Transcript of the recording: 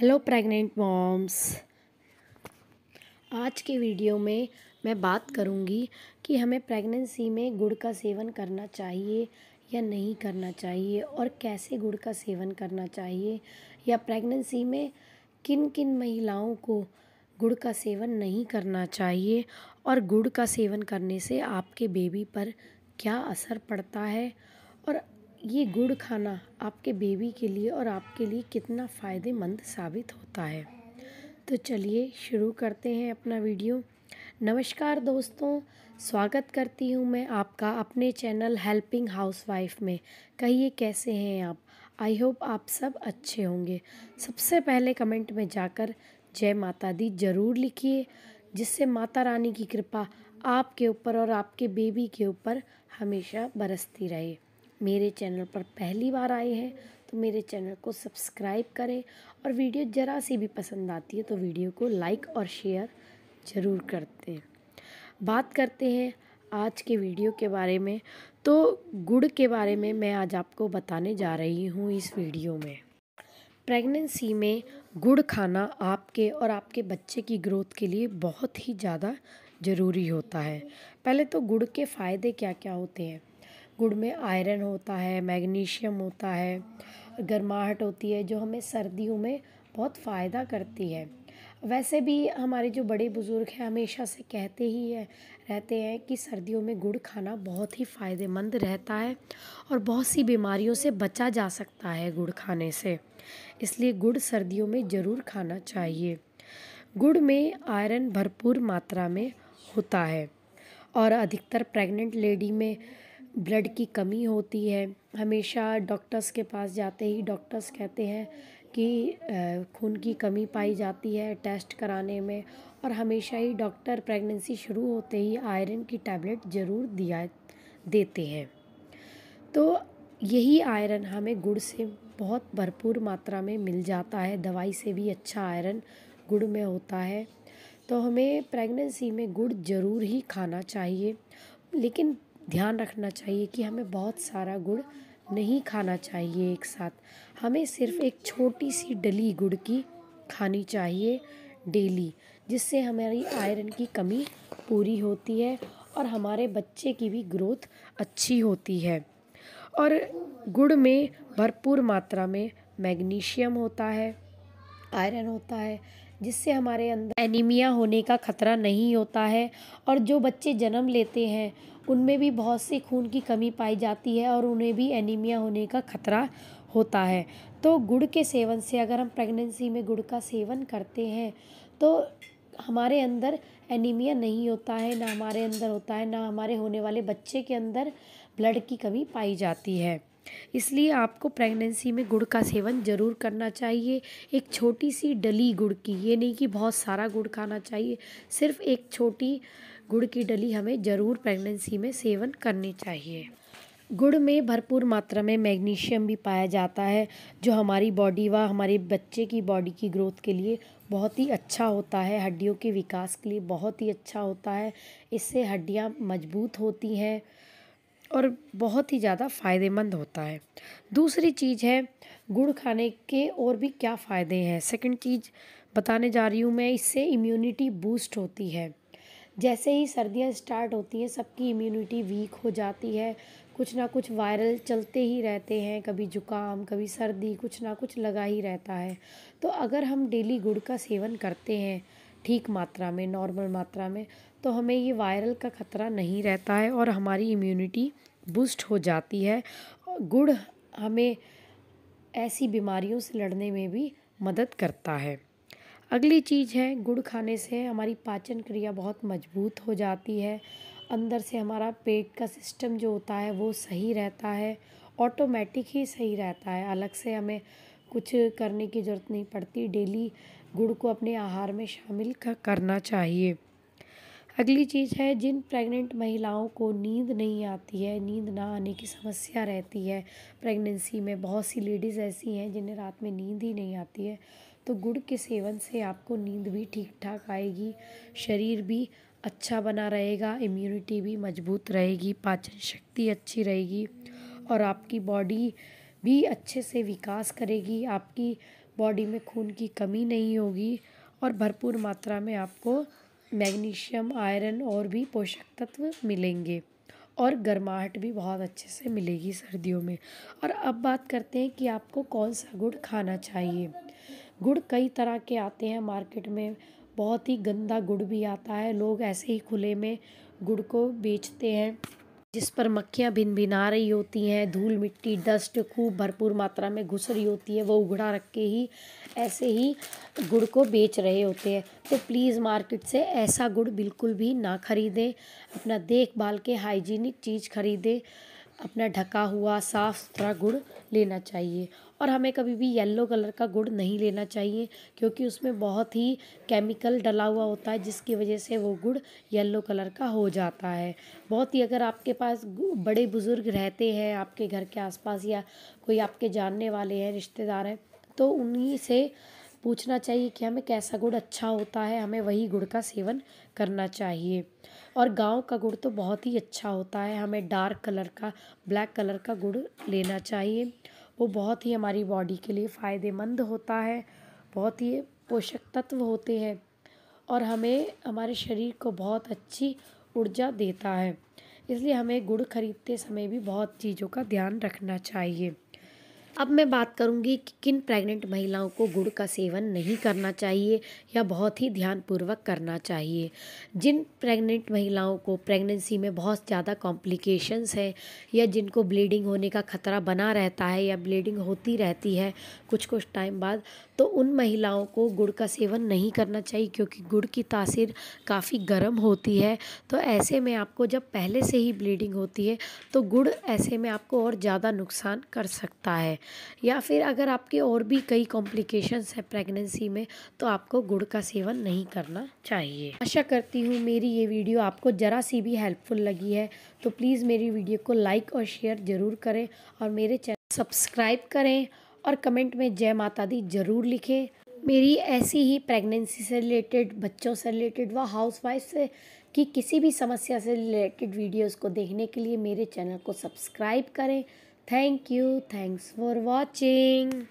hello pregnant moms आज के video में मैं बात करूंगी कि हमें प्रेगनेंसी में गुड़ का सेवन करना चाहिए या नहीं करना चाहिए और कैसे गुड़ का सेवन करना चाहिए या प्रेगनेंसी में किन किन महिलाओं को गुड़ का सेवन नहीं करना चाहिए और गुड़ का सेवन करने से आपके बेबी पर क्या असर पड़ता है और ये गुड़ खाना आपके बेबी के लिए और आपके लिए कितना फ़ायदेमंद साबित होता है तो चलिए शुरू करते हैं अपना वीडियो नमस्कार दोस्तों स्वागत करती हूँ मैं आपका अपने चैनल हेल्पिंग हाउसवाइफ में कहिए कैसे हैं आप आई होप आप सब अच्छे होंगे सबसे पहले कमेंट में जाकर जय माता दी ज़रूर लिखिए जिससे माता रानी की कृपा आपके ऊपर और आपके बेबी के ऊपर हमेशा बरसती रहे मेरे चैनल पर पहली बार आए हैं तो मेरे चैनल को सब्सक्राइब करें और वीडियो ज़रा सी भी पसंद आती है तो वीडियो को लाइक और शेयर ज़रूर करते हैं बात करते हैं आज के वीडियो के बारे में तो गुड़ के बारे में मैं आज आपको बताने जा रही हूँ इस वीडियो में प्रेगनेंसी में गुड़ खाना आपके और आपके बच्चे की ग्रोथ के लिए बहुत ही ज़्यादा ज़रूरी होता है पहले तो गुड़ के फ़ायदे क्या क्या होते हैं गुड़ में आयरन होता है मैग्नीशियम होता है गर्माहट होती है जो हमें सर्दियों में बहुत फ़ायदा करती है वैसे भी हमारे जो बड़े बुज़ुर्ग हैं हमेशा से कहते ही है रहते हैं कि सर्दियों में गुड़ खाना बहुत ही फ़ायदेमंद रहता है और बहुत सी बीमारियों से बचा जा सकता है गुड़ खाने से इसलिए गुड़ सर्दियों में ज़रूर खाना चाहिए गुड़ में आयरन भरपूर मात्रा में होता है और अधिकतर प्रेग्नेंट लेडी में ब्लड की कमी होती है हमेशा डॉक्टर्स के पास जाते ही डॉक्टर्स कहते हैं कि खून की कमी पाई जाती है टेस्ट कराने में और हमेशा ही डॉक्टर प्रेगनेंसी शुरू होते ही आयरन की टैबलेट ज़रूर दिया देते हैं तो यही आयरन हमें गुड़ से बहुत भरपूर मात्रा में मिल जाता है दवाई से भी अच्छा आयरन गुड़ में होता है तो हमें प्रेगनेंसी में गुड़ ज़रूर ही खाना चाहिए लेकिन ध्यान रखना चाहिए कि हमें बहुत सारा गुड़ नहीं खाना चाहिए एक साथ हमें सिर्फ एक छोटी सी डली गुड़ की खानी चाहिए डेली जिससे हमारी आयरन की कमी पूरी होती है और हमारे बच्चे की भी ग्रोथ अच्छी होती है और गुड़ में भरपूर मात्रा में मैग्नीशियम होता है आयरन होता है जिससे हमारे अंदर एनीमिया होने का ख़तरा नहीं होता है और जो बच्चे जन्म लेते हैं उनमें भी बहुत सी खून की कमी पाई जाती है और उन्हें भी एनीमिया होने का ख़तरा होता है तो गुड़ के सेवन से अगर हम प्रेगनेंसी में गुड़ का सेवन करते हैं तो हमारे अंदर एनीमिया नहीं होता है ना हमारे अंदर होता है ना हमारे होने वाले बच्चे के अंदर ब्लड की कमी पाई जाती है इसलिए आपको प्रेगनेंसी में गुड़ का सेवन ज़रूर करना चाहिए एक छोटी सी डली गुड़ की ये नहीं कि बहुत सारा गुड़ खाना चाहिए सिर्फ एक छोटी गुड़ की डली हमें ज़रूर प्रेगनेंसी में सेवन करनी चाहिए गुड़ में भरपूर मात्रा में मैग्नीशियम भी पाया जाता है जो हमारी बॉडी व हमारे बच्चे की बॉडी की ग्रोथ के लिए बहुत ही अच्छा होता है हड्डियों के विकास के लिए बहुत ही अच्छा होता है इससे हड्डियाँ मजबूत होती हैं और बहुत ही ज़्यादा फ़ायदेमंद होता है दूसरी चीज़ है गुड़ खाने के और भी क्या फ़ायदे हैं सेकंड चीज़ बताने जा रही हूँ मैं इससे इम्यूनिटी बूस्ट होती है जैसे ही सर्दियाँ स्टार्ट होती हैं सबकी इम्यूनिटी वीक हो जाती है कुछ ना कुछ वायरल चलते ही रहते हैं कभी जुकाम कभी सर्दी कुछ ना कुछ लगा ही रहता है तो अगर हम डेली गुड़ का सेवन करते हैं ठीक मात्रा में नॉर्मल मात्रा में तो हमें ये वायरल का ख़तरा नहीं रहता है और हमारी इम्यूनिटी बूस्ट हो जाती है गुड़ हमें ऐसी बीमारियों से लड़ने में भी मदद करता है अगली चीज़ है गुड़ खाने से हमारी पाचन क्रिया बहुत मजबूत हो जाती है अंदर से हमारा पेट का सिस्टम जो होता है वो सही रहता है ऑटोमेटिक ही सही रहता है अलग से हमें कुछ करने की ज़रूरत नहीं पड़ती डेली गुड़ को अपने आहार में शामिल करना चाहिए अगली चीज़ है जिन प्रेग्नेंट महिलाओं को नींद नहीं आती है नींद ना आने की समस्या रहती है प्रेगनेंसी में बहुत सी लेडीज़ ऐसी हैं जिन्हें रात में नींद ही नहीं आती है तो गुड़ के सेवन से आपको नींद भी ठीक ठाक आएगी शरीर भी अच्छा बना रहेगा इम्यूनिटी भी मजबूत रहेगी पाचन शक्ति अच्छी रहेगी और आपकी बॉडी भी अच्छे से विकास करेगी आपकी बॉडी में खून की कमी नहीं होगी और भरपूर मात्रा में आपको मैग्नीशियम आयरन और भी पोषक तत्व मिलेंगे और गर्माहट भी बहुत अच्छे से मिलेगी सर्दियों में और अब बात करते हैं कि आपको कौन सा गुड़ खाना चाहिए गुड़ कई तरह के आते हैं मार्केट में बहुत ही गंदा गुड़ भी आता है लोग ऐसे ही खुले में गुड़ को बेचते हैं जिस पर मक्खियाँ भिन भिना रही होती हैं धूल मिट्टी डस्ट खूब भरपूर मात्रा में घुस रही होती है वो उघड़ा रख के ही ऐसे ही गुड़ को बेच रहे होते हैं तो प्लीज़ मार्केट से ऐसा गुड़ बिल्कुल भी ना खरीदें अपना देखभाल के हाइजीनिक चीज़ खरीदें अपना ढका हुआ साफ़ सुथरा गुड़ लेना चाहिए और हमें कभी भी येलो कलर का गुड़ नहीं लेना चाहिए क्योंकि उसमें बहुत ही केमिकल डला हुआ होता है जिसकी वजह से वो गुड़ येलो कलर का हो जाता है बहुत ही अगर आपके पास बड़े बुज़ुर्ग रहते हैं आपके घर के आसपास या कोई आपके जानने वाले हैं रिश्तेदार हैं तो उन्हीं से पूछना चाहिए कि हमें कैसा गुड़ अच्छा होता है हमें वही गुड़ का सेवन करना चाहिए और गाँव का गुड़ तो बहुत ही अच्छा होता है हमें डार्क कलर का ब्लैक कलर का गुड़ लेना चाहिए वो बहुत ही हमारी बॉडी के लिए फ़ायदेमंद होता है बहुत ही पोषक तत्व होते हैं और हमें हमारे शरीर को बहुत अच्छी ऊर्जा देता है इसलिए हमें गुड़ खरीदते समय भी बहुत चीज़ों का ध्यान रखना चाहिए अब मैं बात करूँगी कि किन प्रेग्नेंट महिलाओं को गुड़ का सेवन नहीं करना चाहिए या बहुत ही ध्यानपूर्वक करना चाहिए जिन प्रेग्नेंट महिलाओं को प्रेगनेंसी में बहुत ज़्यादा कॉम्प्लिकेशंस हैं या जिनको ब्लीडिंग होने का खतरा बना रहता है या ब्लीडिंग होती रहती है कुछ कुछ टाइम बाद तो उन महिलाओं को गुड़ का सेवन नहीं करना चाहिए क्योंकि गुड़ की तासीर काफ़ी गर्म होती है तो ऐसे में आपको जब पहले से ही ब्लीडिंग होती है तो गुड़ ऐसे में आपको और ज़्यादा नुकसान कर सकता है या फिर अगर आपके और भी कई कॉम्प्लिकेशंस हैं प्रेगनेंसी में तो आपको गुड़ का सेवन नहीं करना चाहिए आशा करती हूँ मेरी ये वीडियो आपको ज़रा सी भी हेल्पफुल लगी है तो प्लीज़ मेरी वीडियो को लाइक और शेयर ज़रूर करें और मेरे चैनल सब्सक्राइब करें और कमेंट में जय माता दी ज़रूर लिखें मेरी ऐसी ही प्रेगनेंसी से रिलेटेड बच्चों से रिलेटेड व हाउस वाइफ से कि किसी भी समस्या से रिलेटेड वीडियोस को देखने के लिए मेरे चैनल को सब्सक्राइब करें thank you thanks for watching